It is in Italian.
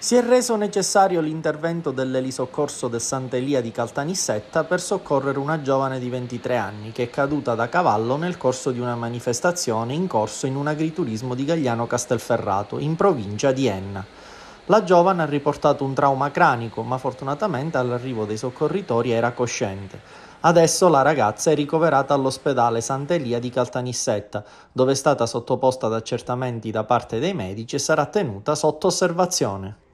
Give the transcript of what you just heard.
Si è reso necessario l'intervento dell'elisoccorso del Sant'Elia di Caltanissetta per soccorrere una giovane di 23 anni che è caduta da cavallo nel corso di una manifestazione in corso in un agriturismo di Gagliano Castelferrato, in provincia di Enna. La giovane ha riportato un trauma cranico, ma fortunatamente all'arrivo dei soccorritori era cosciente. Adesso la ragazza è ricoverata all'ospedale Sant'Elia di Caltanissetta, dove è stata sottoposta ad accertamenti da parte dei medici e sarà tenuta sotto osservazione.